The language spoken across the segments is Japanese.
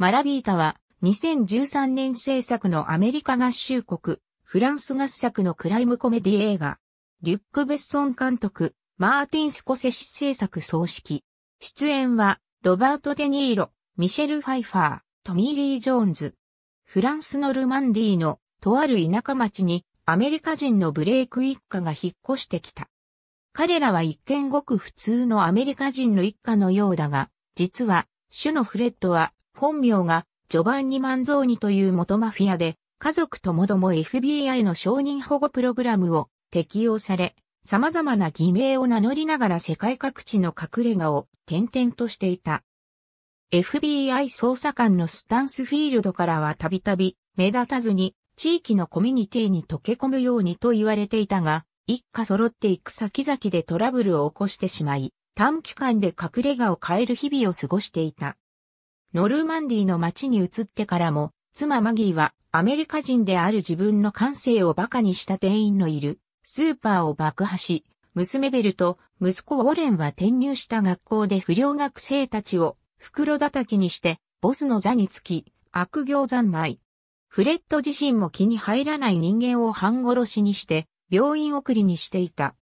マラビータは2013年制作のアメリカ合衆国、フランス合作のクライムコメディ映画。リュック・ベッソン監督、マーティン・スコセシ制作総指揮。出演は、ロバート・デ・ニーロ、ミシェル・ファイファー、トミー・リー・ジョーンズ。フランスのルマンディの、とある田舎町に、アメリカ人のブレイク一家が引っ越してきた。彼らは一見ごく普通のアメリカ人の一家のようだが、実は、主のフレッドは本名がジョバンニ・マンゾーニという元マフィアで、家族ともども FBI の承認保護プログラムを適用され、様々な偽名を名乗りながら世界各地の隠れ家を転々としていた。FBI 捜査官のスタンスフィールドからはたびたび目立たずに地域のコミュニティに溶け込むようにと言われていたが、一家揃っていく先々でトラブルを起こしてしまい、短期間で隠れ家を変える日々を過ごしていた。ノルマンディの街に移ってからも、妻マギーはアメリカ人である自分の感性を馬鹿にした店員のいるスーパーを爆破し、娘ベルと息子ウォレンは転入した学校で不良学生たちを袋叩きにしてボスの座につき悪行三昧。フレッド自身も気に入らない人間を半殺しにして病院送りにしていた。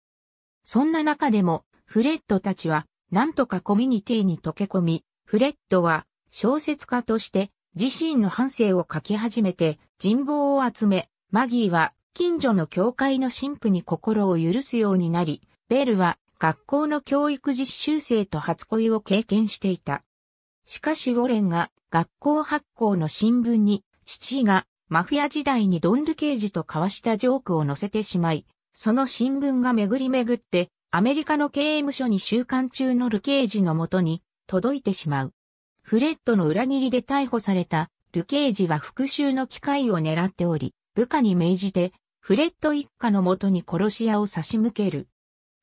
そんな中でもフレッドたちはなんとかコミュニティに溶け込み、フレッドは小説家として自身の半生を書き始めて人望を集め、マギーは近所の教会の神父に心を許すようになり、ベルは学校の教育実習生と初恋を経験していた。しかしウォレンが学校発行の新聞に父がマフィア時代にドン・ルケージと交わしたジョークを載せてしまい、その新聞が巡り巡ってアメリカの刑務所に収監中のルケージのもとに届いてしまう。フレッドの裏切りで逮捕されたルケージは復讐の機会を狙っており、部下に命じて、フレッド一家のもとに殺し屋を差し向ける。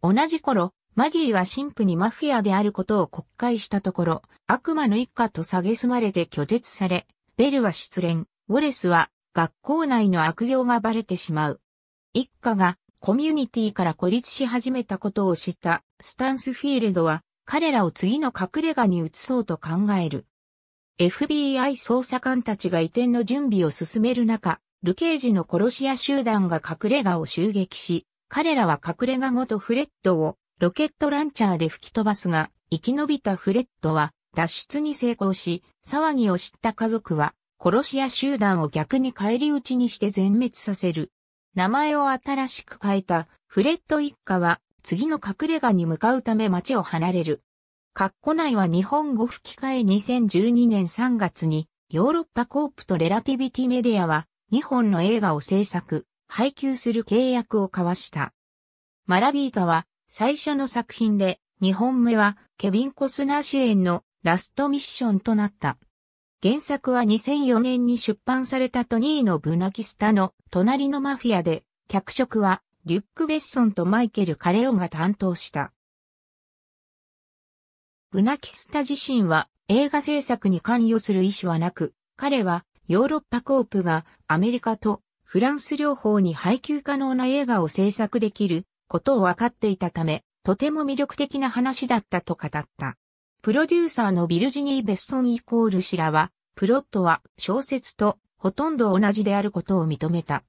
同じ頃、マギーは神父にマフィアであることを告解したところ、悪魔の一家と蔑まれて拒絶され、ベルは失恋、ウォレスは学校内の悪行がバレてしまう。一家がコミュニティから孤立し始めたことを知ったスタンスフィールドは彼らを次の隠れ家に移そうと考える。FBI 捜査官たちが移転の準備を進める中、ルケージの殺し屋集団が隠れ家を襲撃し、彼らは隠れ家ごとフレッドをロケットランチャーで吹き飛ばすが、生き延びたフレッドは脱出に成功し、騒ぎを知った家族は殺し屋集団を逆に返り討ちにして全滅させる。名前を新しく変えたフレッド一家は次の隠れ家に向かうため街を離れる。カッコ内は日本語吹き替え2012年3月にヨーロッパコープとレラティビティメディアは日本の映画を制作、配給する契約を交わした。マラビータは最初の作品で2本目はケビン・コスナー主演のラストミッションとなった。原作は2004年に出版されたトニーのブナキスタの隣のマフィアで、脚色はリュック・ベッソンとマイケル・カレオが担当した。ブナキスタ自身は映画制作に関与する意思はなく、彼はヨーロッパコープがアメリカとフランス両方に配給可能な映画を制作できることを分かっていたため、とても魅力的な話だったと語った。プロデューサーのビルジニー・ベッソンイコール氏らは、プロットは小説とほとんど同じであることを認めた。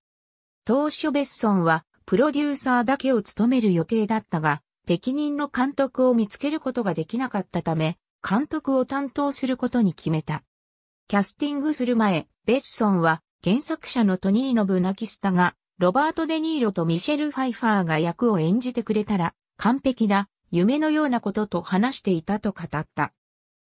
当初ベッソンはプロデューサーだけを務める予定だったが、適任の監督を見つけることができなかったため、監督を担当することに決めた。キャスティングする前、ベッソンは原作者のトニーノブナキスタが、ロバート・デ・ニーロとミシェル・ファイファーが役を演じてくれたら、完璧だ、夢のようなことと話していたと語った。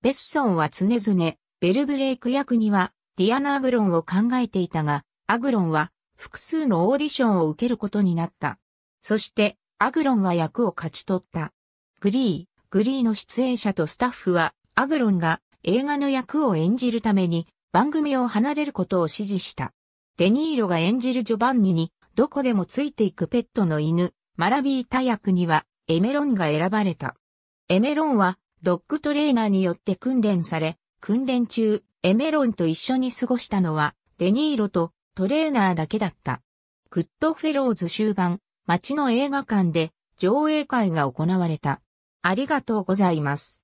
ベッソンは常々、ベルブレイク役には、ディアナ・アグロンを考えていたが、アグロンは複数のオーディションを受けることになった。そして、アグロンは役を勝ち取った。グリー、グリーの出演者とスタッフは、アグロンが映画の役を演じるために番組を離れることを指示した。デニーロが演じるジョバンニに、どこでもついていくペットの犬、マラビータ役には、エメロンが選ばれた。エメロンは、ドッグトレーナーによって訓練され、訓練中、エメロンと一緒に過ごしたのは、デニーロとトレーナーだけだった。グッドフェローズ終盤、街の映画館で上映会が行われた。ありがとうございます。